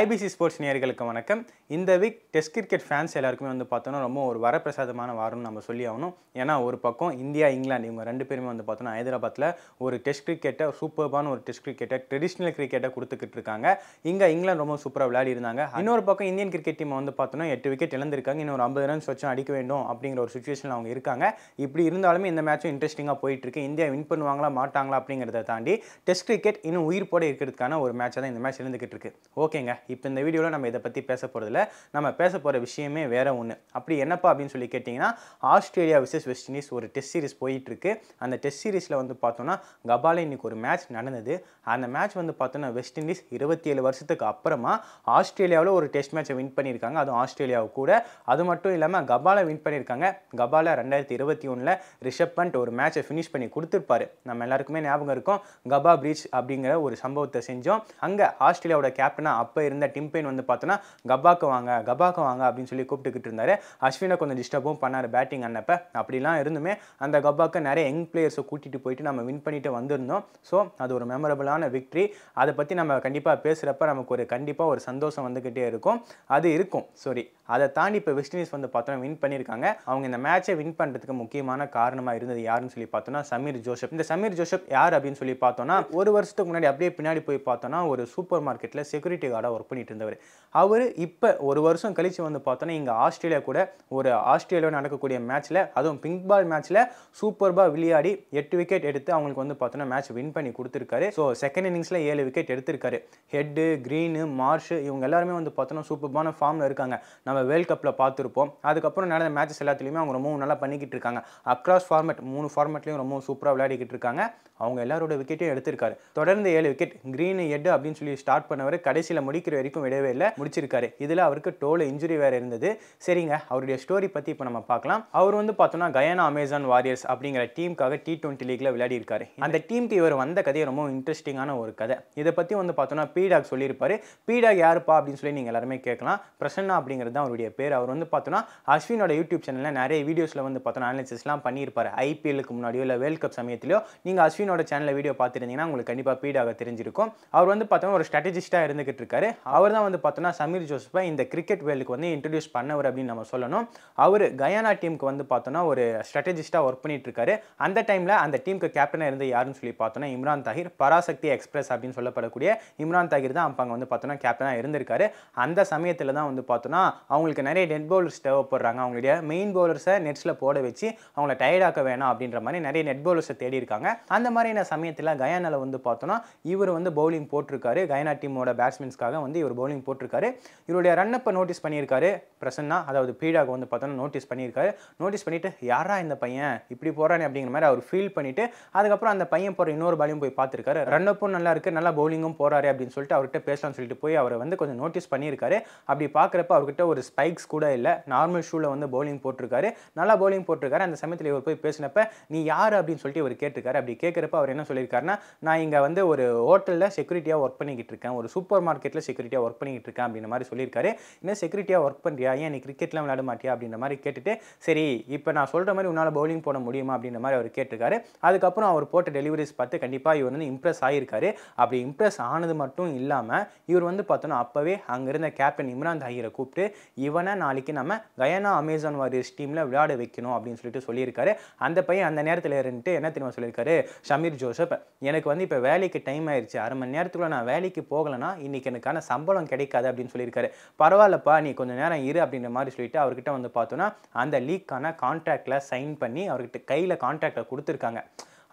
IBC sports நேர்களுக்கு வணக்கம் இந்த வீக் டெஸ்ட் கிரிக்கெட் ஃபேன்ஸ் எல்லாருக்குமே வந்து பார்த்தோன்னா ரொம்ப ஒரு வரப்பிரசாதமான வாரம்னு நம்ம சொல்லி ஆகணும் ஏன்னா ஒரு பக்கம் இந்தியா இங்கிலாந்து இவங்க ரெண்டு பேருமே வந்து பார்த்தோன்னா ஹைதராபாத்தில் ஒரு டெஸ்ட் கிரிக்கெட்டை சூப்பர்பான ஒரு டெஸ்ட் கிரிக்கெட்டை ட்ரெடிஷ்னல் கிரிக்கெட்டை கொடுத்துக்கிட்டு இருக்காங்க இங்கே இங்கிலாந்து ரொம்ப சூப்பராக விளையாடி இருந்தாங்க இன்னொரு பக்கம் இந்தியன் கிரிக்கெட் டீம் வந்து பார்த்தோன்னா எட்டு விக்கெட் இழந்திருக்காங்க இன்னொரு ஐம்பது ரன்ஸ் வச்சு அடிக்க வேண்டும் அப்படிங்கிற ஒரு சுச்சுவேஷனில் அவங்க இருக்காங்க இப்படி இருந்தாலுமே இந்த மேட்சும் இன்ட்ரெஸ்டிங்காக போயிட்டுருக்கு இந்தியா வின் பண்ணுவாங்களா மாட்டாங்களா அப்படிங்கிறத தாண்டி டெஸ்ட் கிரிக்கெட் இன்னும் உயிர் போட இருக்கிறதுக்கான ஒரு மேட்சாக தான் இந்த மேட்ச் இருந்துக்கிட்டு இருக்கு ஓகேங்க இப்போ இந்த வீடியோவில் நம்ம இதை பற்றி பேச போகிறதில்ல நம்ம பேச போகிற விஷயமே வேறு ஒன்று அப்படி என்னப்பா அப்படின்னு சொல்லி கேட்டிங்கன்னா ஆஸ்திரேலியா விசஸ் வெஸ்ட் இண்டீஸ் ஒரு டெஸ்ட் சீரிஸ் போயிட்டுருக்கு அந்த டெஸ்ட் சீரிஸில் வந்து பார்த்தோன்னா கபாலே இன்னைக்கு ஒரு மேட்ச் நடந்தது அந்த மேட்ச் வந்து பார்த்தோன்னா வெஸ்ட் இண்டீஸ் இருபத்தி ஏழு வருஷத்துக்கு அப்புறமா ஆஸ்திரேலியாவில் ஒரு டெஸ்ட் மேட்ச்சை வின் பண்ணியிருக்காங்க அதுவும் ஆஸ்திரேலியாவை கூட அது மட்டும் இல்லாமல் கபாலை வின் பண்ணியிருக்காங்க கபால ரெண்டாயிரத்தி இருபத்தி ஒன்றில் ரிஷப் பண்ட் ஒரு மேட்ச்சை ஃபினிஷ் பண்ணி கொடுத்துருப்பாரு நம்ம எல்லாருக்குமே ஞாபகம் இருக்கும் கபா பிரீச் அப்படிங்கிற ஒரு சம்பவத்தை செஞ்சோம் அங்கே ஆஸ்திரேலியாவோட கேப்டனாக அப்போ இருந்த டிம்பெயின் வந்து பார்த்தோன்னா கபாக்கு வாங்க கபாக்கு வாங்க அப்படின்னு சொல்லி கூப்பிட்டுக்கிட்டு இருந்தார் அஸ்வினை கொஞ்சம் டிஸ்டர்பும் பண்ணார் பேட்டிங் அன்னப்ப அப்படிலாம் இருந்துமே அந்த கபாக்கு நிறைய யங் பிளேயர்ஸை கூட்டிகிட்டு போயிட்டு நம்ம வின் பண்ணிட்டு வந்திருந்தோம் ஸோ அது ஒரு மெமரபுளான விக்ட்ரி அதை பற்றி நம்ம கண்டிப்பாக பேசுகிறப்ப நமக்கு ஒரு கண்டிப்பாக ஒரு சந்தோஷம் வந்துக்கிட்டே இருக்கும் அது இருக்கும் சாரி அதை தாண்டி இப்போ வெஸ்ட் இண்டீஸ் வந்து பார்த்தோன்னா வின் பண்ணியிருக்காங்க அவங்க இந்த மேட்சை வின் பண்ணுறதுக்கு முக்கியமான காரணமாக இருந்தது யாருன்னு சொல்லி பார்த்தோன்னா சமீர் ஜோசப் இந்த சமீர் ஜோசப் யார் அப்படின்னு சொல்லி பார்த்தோன்னா ஒரு வருஷத்துக்கு முன்னாடி அப்படியே பின்னாடி போய் பார்த்தோன்னா ஒரு சூப்பர் மார்க்கெட்டில் செக்யூரிட்டி கார்டாக கம்பெனியில் ஒர்க் பண்ணிட்டு இருந்தவர் அவர் இப்போ ஒரு வருஷம் கழித்து வந்து பார்த்தோன்னா இங்கே ஆஸ்திரேலியா கூட ஒரு ஆஸ்திரேலியாவில் நடக்கக்கூடிய மேட்ச்சில் அதுவும் பிங்க் பால் மேட்ச்சில் சூப்பர்பாக விளையாடி எட்டு விக்கெட் எடுத்து அவங்களுக்கு வந்து பார்த்தோன்னா மேட்ச் வின் பண்ணி கொடுத்துருக்காரு ஸோ செகண்ட் இன்னிங்ஸில் ஏழு விக்கெட் எடுத்திருக்காரு ஹெட்டு க்ரீனு மார்ஷு இவங்க எல்லாருமே வந்து பார்த்தோன்னா சூப்பர்பான ஃபார்மில் இருக்காங்க நம்ம வேர்ல்ட் கப்பில் பார்த்துருப்போம் அதுக்கப்புறம் நடந்த மேட்சஸ் எல்லாத்துலேயுமே அவங்க ரொம்பவும் நல்லா பண்ணிக்கிட்டு இருக்காங்க அக்ராஸ் ஃபார்மேட் மூணு ஃபார்மேட்லேயும் ரொம்ப சூப்பராக விளையாடிக்கிட்டு இருக்காங்க அவங்க எல்லாரோட விக்கெட்டையும் எடுத்திருக்காரு தொடர்ந்து ஏழு விக்கெட் கிரீன் எட் அப்படின்னு சொல்லி ஸ்டார்ட் பண்ணவர் கடைசியில் முடிக்கிற வரைக்கும் விடவே இல்லை முடிச்சிருக்காரு இதில் அவருக்கு டோல் இன்ஜுரி வேறு இருந்தது சரிங்க அவருடைய ஸ்டோரி பற்றி இப்போ நம்ம பார்க்கலாம் அவர் வந்து பார்த்தோன்னா கயானா அமேசான் வாரியர்ஸ் அப்படிங்கிற டீமுக்காக டி டுவெண்ட்டி லீக்ல விளையாடி இருக்காரு அந்த டீமுக்கு இவர் வந்த கதையை ரொம்ப இன்ட்ரெஸ்டிங்கான ஒரு கதை இதை பற்றி வந்து பார்த்தோன்னா பீடாக் சொல்லியிருப்பாரு பீடாக் யாருப்பா அப்படின்னு சொல்லி நீங்கள் எல்லாருமே கேட்கலாம் பிரசன்னா அப்படிங்கிறது தான் அவருடைய பேர் அவர் வந்து பார்த்தோன்னா அஸ்வினோட யூடியூப் சேனலில் நிறைய வீடியோஸில் வந்து பார்த்தோன்னா அனாலிசிஸ்லாம் பண்ணியிருப்பார் ஐபிஎலுக்கு முன்னாடியோ இல்லை வேர்ல்ட் கப் சமயத்திலோ நீங்கள் அஸ்வின் அஸ்வினோட சேனலில் வீடியோ பார்த்துருந்தீங்கன்னா உங்களுக்கு கண்டிப்பாக பீடாக தெரிஞ்சிருக்கும் அவர் வந்து பார்த்தோன்னா ஒரு ஸ்ட்ராட்டஜிஸ்ட்டாக இருந்துகிட்டு இருக்காரு அவர் தான் வந்து பார்த்தோன்னா சமீர் ஜோசப்பை இந்த கிரிக்கெட் வேலுக்கு வந்து இன்ட்ரடியூஸ் பண்ணவர் அப்படின்னு நம்ம சொல்லணும் அவர் கயானா டீமுக்கு வந்து பார்த்தோன்னா ஒரு ஸ்ட்ராட்டஜிஸ்ட்டாக ஒர்க் பண்ணிட்டு இருக்காரு அந்த டைமில் அந்த டீமுக்கு கேப்டனாக இருந்து யாருன்னு சொல்லி பார்த்தோன்னா இம்ரான் தாகிர் பராசக்தி எக்ஸ்பிரஸ் அப்படின்னு சொல்லப்படக்கூடிய இம்ரான் தாகிர் தான் அப்பாங்க வந்து பார்த்தோன்னா கேப்டனாக இருந்திருக்காரு அந்த சமயத்தில் தான் வந்து பார்த்தோன்னா அவங்களுக்கு நிறைய நெட் பவுலர்ஸ் தேவைப்படுறாங்க அவங்களுடைய மெயின் பவுலர்ஸை நெட்ஸில் போட வச்சு அவங்கள டயர்டாக்க வேணாம் அப்படின்ற மாதிரி நிறைய நெட் பவுலர்ஸை தேடி இருக்காங்க அந்த மாதிரியான சமயத்தில் கயானாவில் வந்து பார்த்தோன்னா இவர் வந்து பவுலிங் போட்டிருக்காரு கயானா டீமோட பேட்ஸ்மேன்ஸ்க்காக வந்து இவர் பவுலிங் போட்டிருக்காரு இவருடைய ரன்னப்பை நோட்டீஸ் பண்ணியிருக்காரு பிரசன்னா அதாவது பீடாக வந்து பார்த்தோன்னா நோட்டீஸ் பண்ணியிருக்காரு நோட்டீஸ் பண்ணிவிட்டு யாரா இந்த பையன் இப்படி போகிறானே அப்படிங்கிற மாதிரி அவர் ஃபீல் பண்ணிவிட்டு அதுக்கப்புறம் அந்த பையன் போகிற இன்னொரு பாலையும் போய் பார்த்துருக்காரு ரன்னப்பும் நல்லா இருக்குது நல்லா பவுலிங்கும் போகிறாரு அப்படின்னு சொல்லிட்டு அவர்கிட்ட பேசலாம்னு சொல்லிட்டு போய் அவரை வந்து கொஞ்சம் நோட்டீஸ் பண்ணியிருக்காரு அப்படி பார்க்குறப்ப அவர்கிட்ட ஒரு ஸ்பைக்ஸ் கூட இல்லை நார்மல் ஷூவில் வந்து பவுலிங் போட்டிருக்காரு நல்லா பவுலிங் போட்டிருக்காரு அந்த சமயத்தில் இவர் போய் பேசினப்ப நீ யார் அப்படின்னு சொல்லிட்டு இவர் கேட்டிருக்காரு அப்படி கேட்குற கேட்குறப்ப அவர் என்ன சொல்லியிருக்காருன்னா நான் இங்கே வந்து ஒரு ஹோட்டலில் செக்யூரிட்டியாக ஒர்க் பண்ணிக்கிட்டு இருக்கேன் ஒரு சூப்பர் மார்க்கெட்டில் செக்யூரிட்டியாக ஒர்க் பண்ணிக்கிட்டு இருக்கேன் அப்படின்ற மாதிரி சொல்லியிருக்காரு இன்னும் செக்யூரிட்டியாக ஒர்க் பண்ணுறியா ஏன் நீ கிரிக்கெட்லாம் விளையாட மாட்டியா அப்படின்ற மாதிரி கேட்டுட்டு சரி இப்போ நான் சொல்கிற மாதிரி உன்னால் பவுலிங் போட முடியுமா அப்படின்ற மாதிரி அவர் கேட்டிருக்காரு அதுக்கப்புறம் அவர் போட்ட டெலிவரிஸ் பார்த்து கண்டிப்பாக இவர் வந்து இம்ப்ரெஸ் ஆகியிருக்காரு அப்படி இம்ப்ரெஸ் ஆனது மட்டும் இல்லாமல் இவர் வந்து பார்த்தோன்னா அப்போவே அங்கே இருந்த கேப்டன் இம்ரான் தாகிரை கூப்பிட்டு இவனை நாளைக்கு நம்ம கயானா அமேசான் வாரியர்ஸ் டீமில் விளையாட வைக்கணும் அப்படின்னு சொல்லிட்டு சொல்லியிருக்காரு அந்த பையன் அந்த நேரத்தில் இருந்துட்டு என்ன தெரியுமா சொல்லியிருக்காரு சமீர் ஜோசப் எனக்கு வந்து இப்போ வேலைக்கு டைம் ஆயிடுச்சு அரை மணி நேரத்துக்குள்ளே நான் வேலைக்கு போகலைன்னா இன்றைக்கி எனக்கான சம்பளம் கிடைக்காது அப்படின்னு சொல்லியிருக்காரு பரவாயில்லப்பா நீ கொஞ்சம் நேரம் இரு அப்படின்ற மாதிரி சொல்லிட்டு அவர்கிட்ட வந்து பார்த்தோன்னா அந்த லீக்கான கான்ட்ராக்டில் சைன் பண்ணி அவர்கிட்ட கையில் கான்ட்ராக்டை கொடுத்துருக்காங்க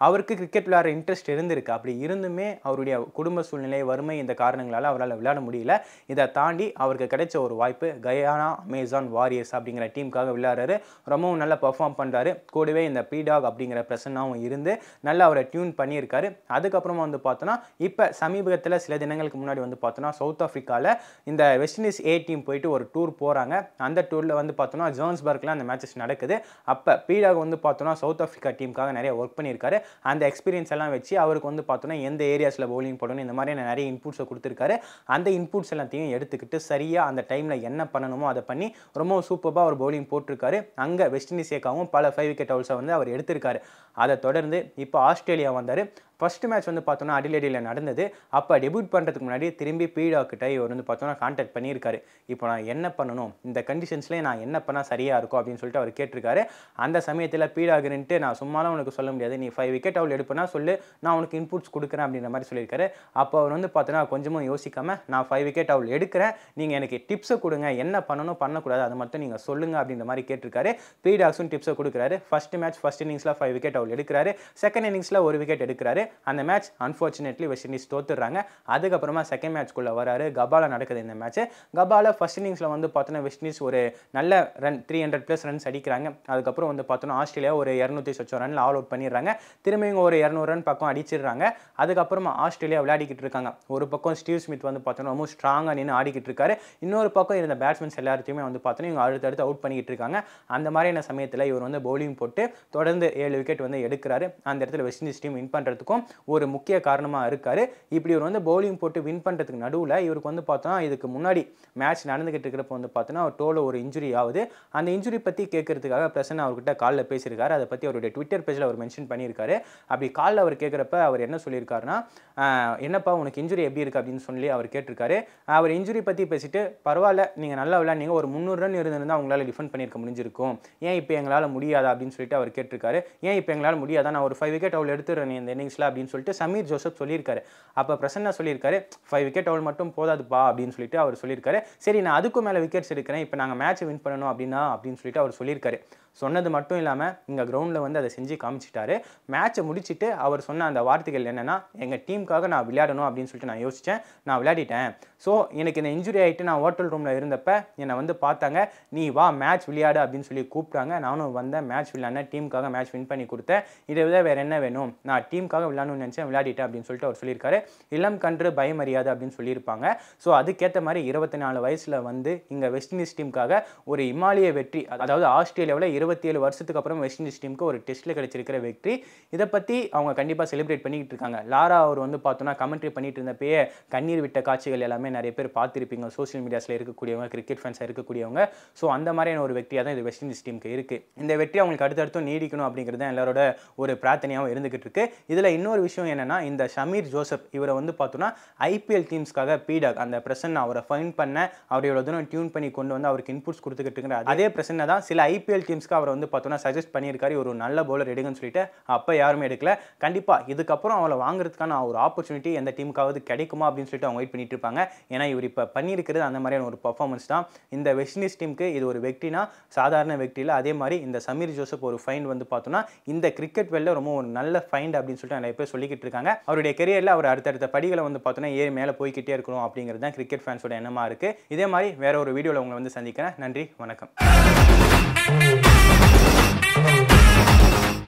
அவருக்கு கிரிக்கெட் விளையாட இன்ட்ரெஸ்ட் இருந்திருக்கு அப்படி இருந்துமே அவருடைய குடும்ப சூழ்நிலை வறுமை இந்த காரணங்களால் அவரால் விளையாட முடியல இதை தாண்டி அவருக்கு கிடைச்ச ஒரு வாய்ப்பு கயானா அமேசான் வாரியர்ஸ் அப்படிங்கிற டீமுக்காக விளையாடுறாரு ரொம்பவும் நல்லா பர்ஃபார்ம் பண்ணுறாரு கூடவே இந்த பீடாக் அப்படிங்கிற பிரசன்னாவும் இருந்து நல்லா அவரை டியூன் பண்ணியிருக்காரு அதுக்கப்புறமா வந்து பார்த்தோன்னா இப்போ சமீபத்தில் சில தினங்களுக்கு முன்னாடி வந்து பார்த்தோன்னா சவுத் ஆஃப்ரிக்காவில் இந்த வெஸ்ட் இண்டீஸ் ஏ டீம் போயிட்டு ஒரு டூர் போகிறாங்க அந்த டூரில் வந்து பார்த்தோன்னா ஜோன்ஸ்பர்க்கில் அந்த மேட்சஸ் நடக்குது அப்போ பீடாக் வந்து பார்த்தோன்னா சவுத் ஆஃப்ரிக்கா டீமுக்காக நிறைய ஒர்க் பண்ணியிருக்காரு அந்த எக்ஸ்பீரியன்ஸ் எல்லாம் வச்சு அவருக்கு வந்து பார்த்தோன்னா எந்த ஏரியாஸில் போலிங் போடணும் இந்த மாதிரி நிறைய இன்புட்ஸை கொடுத்துருக்காரு அந்த இன்புட்ஸ் எல்லாத்தையும் எடுத்துக்கிட்டு சரியாக அந்த டைமில் என்ன பண்ணணுமோ அதை பண்ணி ரொம்ப சூப்பராக அவர் பவுலிங் போட்டிருக்காரு அங்கே வெஸ்ட் இண்டீஸ் ஏக்காவும் பல ஃபைவ் விக்கெட் அவுல்ஸை வந்து அவர் எடுத்திருக்காரு அதை தொடர்ந்து இப்போ ஆஸ்திரேலியா வந்தார் ஃபஸ்ட்டு மேட்ச் வந்து பார்த்தோன்னா அடிலேடியில் நடந்தது அப்போ டெபியூட் பண்ணுறதுக்கு முன்னாடி திரும்பி பீடாக்கிட்ட இவர் வந்து பார்த்தோன்னா காண்டாக்ட் பண்ணியிருக்காரு இப்போ நான் என்ன பண்ணணும் இந்த கண்டிஷன்ஸ்லேயே நான் என்ன பண்ணால் சரியாக இருக்கும் அப்படின்னு சொல்லிட்டு அவர் கேட்டிருக்காரு அந்த சமயத்தில் பீடாகிறன்ட்டு நான் சும்மாலாம் உனக்கு சொல்ல முடியாது நீ ஃபைவ் விக்கெட் அவள் எடுப்பேன்னா சொல்லு நான் உனக்கு இன்புட்ஸ் கொடுக்குறேன் அப்படின்ற மாதிரி சொல்லியிருக்காரு அப்போ அவர் வந்து பார்த்தோன்னா கொஞ்சமும் யோசிக்காமல் நான் ஃபைவ் விக்கெட் அவள் எடுக்கிறேன் நீங்கள் எனக்கு டிப்ஸை கொடுங்க என்ன பண்ணணும் பண்ணக்கூடாது அதை மட்டும் நீங்கள் சொல்லுங்கள் அப்படின்ற மாதிரி கேட்டிருக்காரு பீடாக்ஸும் டிப்ஸை கொடுக்குறாரு ஃபஸ்ட் மேட்ச் ஃபஸ்ட் இன்னிங்ஸில் ஃபைவ் விக்கெட் அவள் எடுக்கிறாரு செகண்ட் இன்னிங்ஸில் ஒரு விக்கெட் எடுக்கிறாரு அந்த மேட்ச் அன்ஃபார்ச்சுனேட்லி வெஸ்ட் இண்டீஸ் தோத்துடுறாங்க அதுக்கப்புறமா செகண்ட் மேட்ச்க்குள்ளே வராரு கபாலா நடக்குது இந்த மேட்ச் கபால ஃபர்ஸ்ட் இன்னிங்ஸில் வந்து பார்த்தோன்னா வெஸ்ட் இண்டீஸ் ஒரு நல்ல run three hundred plus runs அடிக்கிறாங்க அதுக்கப்புறம் வந்து பார்த்தோன்னா ஆஸ்திரேலியா ஒரு இரநூத்தி சொச்சம் ரனில் ஆல் அவுட் பண்ணிடுறாங்க திரும்பியும் ஒரு இரநூறு ரன் பக்கம் அடிச்சிடுறாங்க அதுக்கப்புறமா ஆஸ்திரேலியா விளையாடிக்கிட்டு இருக்காங்க ஒரு பக்கம் ஸ்டீவ் ஸ்மித் வந்து பார்த்தோன்னா ரொம்ப ஸ்ட்ராங்காக நின்று ஆடிக்கிட்டு இருக்காரு இன்னொரு பக்கம் இருந்த பேட்ஸ்மேன்ஸ் எல்லாத்தையுமே வந்து பார்த்தோன்னா இவங்க அடுத்தடுத்து அவுட் பண்ணிக்கிட்டு இருக்காங்க அந்த மாதிரியான சமயத்தில் இவர் வந்து பவுலிங் போட்டு தொடர்ந்து ஏழு விக்கெட் வந்து எடுக்கிறாரு அந்த இடத்துல வெஸ்ட் இண்டீஸ் டீம் வின் பண்ணுறதுக்கும் ஒரு முக்கிய காரணமாக இருக்கார் இப்படி இவர் வந்து பவுலிங் போட்டு வின் பண்ணுறதுக்கு நடுவில் இவருக்கு வந்து பார்த்தோன்னா இதுக்கு முன்னாடி மேட்ச் நடந்துகிட்டு இருக்கிறப்ப வந்து பார்த்தோன்னா அவர் டோல ஒரு இன்ஜுரி ஆகுது அந்த இன்ஜுரி பற்றி கேட்கறதுக்காக பிரசன் அவர்கிட்ட காலில் பேசியிருக்காரு அதை பற்றி அவருடைய ட்விட்டர் பேஜில் அவர் மென்ஷன் பண்ணியிருக்காரு அப்படி காலில் அவர் கேட்குறப்ப அவர் என்ன சொல்லியிருக்காருன்னா என்னப்பா உனக்கு இன்ஜுரி எப்படி இருக்குது அப்படின்னு சொல்லி அவர் கேட்டிருக்காரு அவர் இன்ஜுரி பற்றி பேசிட்டு பரவாயில்ல நீங்கள் நல்லா விளையாடுங்க ஒரு முந்நூறு ரன் இருந்திருந்தால் உங்களால் டிஃபெண்ட் பண்ணியிருக்க முடிஞ்சிருக்கும் ஏன் இப்போ எங்களால் முடியாதா அப்படின்னு சொல்லிட்டு அவர் கேட்டிருக்காரு ஏன் இப்போ எங்களால் முடியாதா நான் ஒரு ஃபைவ் விக்கெட் அவள் எடுத்துடுறேன் இந்த இன்னிங்ஸில் அப்படின்னு சொல்லிட்டு சமீர் ஜோசப் சொல்லியிருக்காரு அப்போ பிரசன்னா சொல்லியிருக்காரு ஃபைவ் விக்கெட் அவள் மட்டும் போதாதுப்பா அப்படின்னு சொல்லிட்டு அவர் சொல்லியிருக்காரு சரி நான் அதுக்கும் மேலே விக்கெட்ஸ் எடுக்கிறேன் இப்போ நாங்கள் மேட்ச் வின் பண்ணணும் அப்படின்னா அப்படின்னு சொல்லிட்டு அவர் சொல்லியிருக்காரு சொன்னது மட்டும் இல்லாமல் இங்கே கிரவுண்டில் வந்து அதை செஞ்சு காமிச்சிட்டாரு மேட்ச்சை முடிச்சுட்டு அவர் சொன்ன அந்த வார்த்தைகள் என்னென்னா எங்கள் டீமுக்காக நான் விளையாடணும் அப்படின்னு சொல்லிட்டு நான் யோசித்தேன் நான் விளையாடிட்டேன் ஸோ எனக்கு இந்த இன்ஜுரி ஆகிட்டு நான் ஹோட்டல் ரூமில் இருந்தப்ப என்னை வந்து பார்த்தாங்க நீ வா மேட்ச் விளையாடு அப்படின்னு சொல்லி கூப்பிட்டாங்க நானும் வந்தேன் மேட்ச் விளையாடினேன் டீமுக்காக மேட்ச் வின் பண்ணி கொடுத்தேன் இதை விட வேறு என்ன வேணும் நான் டீமுக்காக விளையாடணும்னு நினச்சேன் விளையாடிட்டேன் அப்படின்னு சொல்லிட்டு அவர் சொல்லியிருக்காரு இளம் கன்று பயமரியாது அப்படின்னு சொல்லியிருப்பாங்க ஸோ அதுக்கேற்ற மாதிரி இருபத்தி நாலு வயசில் வந்து இங்கே வெஸ்ட் இண்டீஸ் டீமுக்காக ஒரு இமாலய வெற்றி அதாவது ஆஸ்திரேலியாவில் இருபத்தி ஏழு வருஷத்துக்கு அப்புறம் வெஸ்ட் இண்டீஸ் டீமுக்கு ஒரு டெஸ்ட்டில் கிடைச்சிருக்கிற வெற்றி இதை பற்றி அவங்க கண்டிப்பாக செலிப்ரேட் பண்ணிக்கிட்டு இருக்காங்க லாரா அவர் வந்து பார்த்தோன்னா கமெண்ட்ரி பண்ணிட்டு இருந்தப்பயே கண்ணீர் விட்ட காட்சிகள் எல்லாமே நிறைய பேர் பார்த்துருப்பீங்க சோஷியல் மீடியாஸில் இருக்கக்கூடியவங்க கிரிக்கெட் ஃபேன்ஸாக இருக்கக்கூடியவங்க ஸோ அந்த மாதிரியான ஒரு வெற்றியாக தான் இது வெஸ்ட் இண்டீஸ் டீமுக்கு இருக்குது இந்த வெற்றி அவங்களுக்கு அடுத்தடுத்தும் நீடிக்கணும் அப்படிங்கிறது தான் எல்லாரோட ஒரு பிரார்த்தனையாகவும் இருந்துகிட்டு இருக்கு இதில் இன்னொரு விஷயம் என்னென்னா இந்த ஷமீர் ஜோசப் இவரை வந்து பார்த்தோன்னா ஐபிஎல் டீம்ஸ்க்காக பீடாக் அந்த பிரசன் அவரை ஃபைன் பண்ண அவரோட தூரம் டியூன் பண்ணி கொண்டு வந்து அவருக்கு இன்புட்ஸ் கொடுத்துக்கிட்டு இருக்கிற அதே பிரசனை தான் சில ஐபிஎல் டீம்ஸ்க்கு ரைனர்ஸ்க்கு அவர் வந்து பார்த்தோன்னா சஜஸ்ட் பண்ணியிருக்காரு ஒரு நல்ல பவுலர் எடுங்கன்னு சொல்லிட்டு அப்போ யாருமே எடுக்கல கண்டிப்பாக இதுக்கப்புறம் அவளை வாங்குறதுக்கான ஒரு ஆப்பர்ச்சுனிட்டி எந்த டீமுக்காவது கிடைக்குமா அப்படின்னு சொல்லிட்டு அவங்க வெயிட் பண்ணிட்டு இருப்பாங்க ஏன்னா இவர் இப்போ பண்ணியிருக்கிறது அந்த மாதிரியான ஒரு பர்ஃபார்மன்ஸ் தான் இந்த வெஸ்ட் இண்டீஸ் டீமுக்கு இது ஒரு வெக்டினா சாதாரண வெக்டியில் அதே மாதிரி இந்த சமீர் ஜோசப் ஒரு ஃபைண்ட் வந்து பார்த்தோன்னா இந்த கிரிக்கெட் வெளில ரொம்ப ஒரு நல்ல ஃபைண்ட் அப்படின்னு சொல்லிட்டு நிறைய பேர் சொல்லிக்கிட்டு இருக்காங்க அவருடைய கெரியரில் அவர் அடுத்தடுத்த படிகளை வந்து பார்த்தோன்னா ஏறி மேலே போய்கிட்டே இருக்கணும் அப்படிங்கிறது தான் கிரிக்கெட் ஃபேன்ஸோட எண்ணமாக இருக்குது இதே மாதிரி வேற ஒரு வீடியோவில் உங்களை வந்து சந்திக்கிறேன் நன்றி வணக்கம் Thank you.